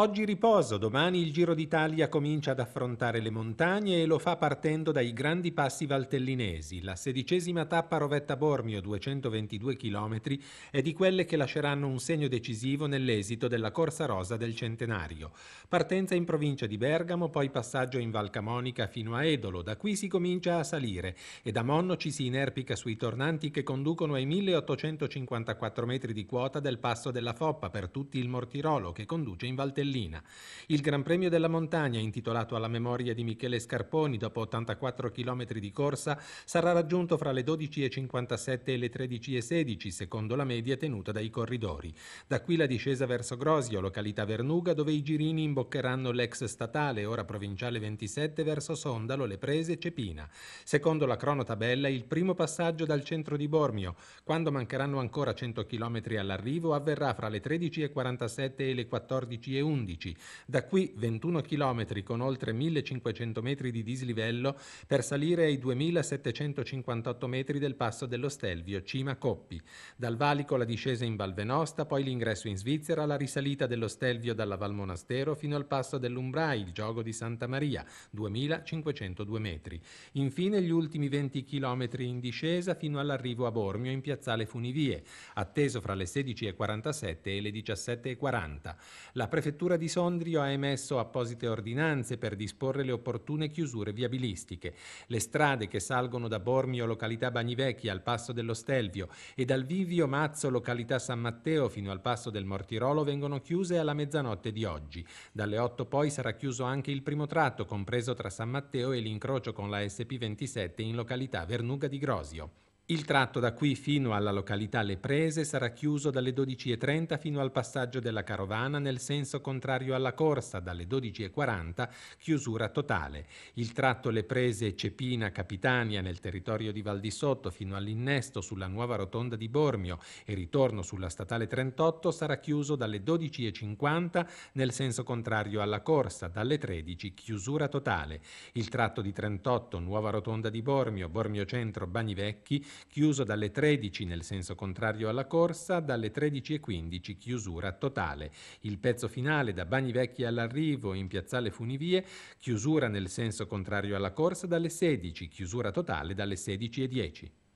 Oggi riposo, domani il Giro d'Italia comincia ad affrontare le montagne e lo fa partendo dai grandi passi valtellinesi. La sedicesima tappa Rovetta Bormio, 222 km, è di quelle che lasceranno un segno decisivo nell'esito della Corsa Rosa del centenario. Partenza in provincia di Bergamo, poi passaggio in Val Camonica fino a Edolo, da qui si comincia a salire e da Monno ci si inerpica sui tornanti che conducono ai 1854 metri di quota del passo della Foppa per tutti il Mortirolo che conduce in Valtellinesi. Valtellina. Il Gran Premio della Montagna, intitolato alla memoria di Michele Scarponi dopo 84 km di corsa, sarà raggiunto fra le 12.57 e le 13.16, secondo la media tenuta dai corridori. Da qui la discesa verso Grosio, località Vernuga, dove i girini imboccheranno l'ex statale, ora provinciale 27, verso Sondalo, Le Prese e Cepina. Secondo la cronotabella, il primo passaggio dal centro di Bormio, quando mancheranno ancora 100 km all'arrivo, avverrà fra le 13.47 e le 14.11 11, da qui 21 km con oltre 1500 metri di dislivello per salire ai 2758 metri del passo dello Stelvio, cima Coppi. Dal valico la discesa in Val Venosta, poi l'ingresso in Svizzera, la risalita dello Stelvio dalla Val Monastero fino al passo dell'Umbrai, il gioco di Santa Maria, 2502 metri. Infine gli ultimi 20 km in discesa fino all'arrivo a Bormio in piazzale Funivie, atteso fra le 16.47 e le 17.40. La prefettura prefettura di Sondrio ha emesso apposite ordinanze per disporre le opportune chiusure viabilistiche. Le strade che salgono da Bormio, località Bagnivecchi, al passo dello Stelvio e dal Vivio Mazzo, località San Matteo, fino al passo del Mortirolo vengono chiuse alla mezzanotte di oggi. Dalle 8 poi sarà chiuso anche il primo tratto, compreso tra San Matteo e l'incrocio con la SP27 in località Vernuga di Grosio. Il tratto da qui fino alla località Le Prese sarà chiuso dalle 12.30 fino al passaggio della carovana nel senso contrario alla corsa, dalle 12.40 chiusura totale. Il tratto Le Prese Cepina Capitania nel territorio di Val di Sotto fino all'innesto sulla nuova rotonda di Bormio e ritorno sulla statale 38 sarà chiuso dalle 12.50 nel senso contrario alla corsa, dalle 13 chiusura totale. Il tratto di 38 nuova rotonda di Bormio, Bormio Centro, Bagnivecchi chiuso dalle 13 nel senso contrario alla corsa, dalle 13.15 chiusura totale. Il pezzo finale da Vecchi all'arrivo in piazzale Funivie, chiusura nel senso contrario alla corsa dalle 16, chiusura totale dalle 16.10.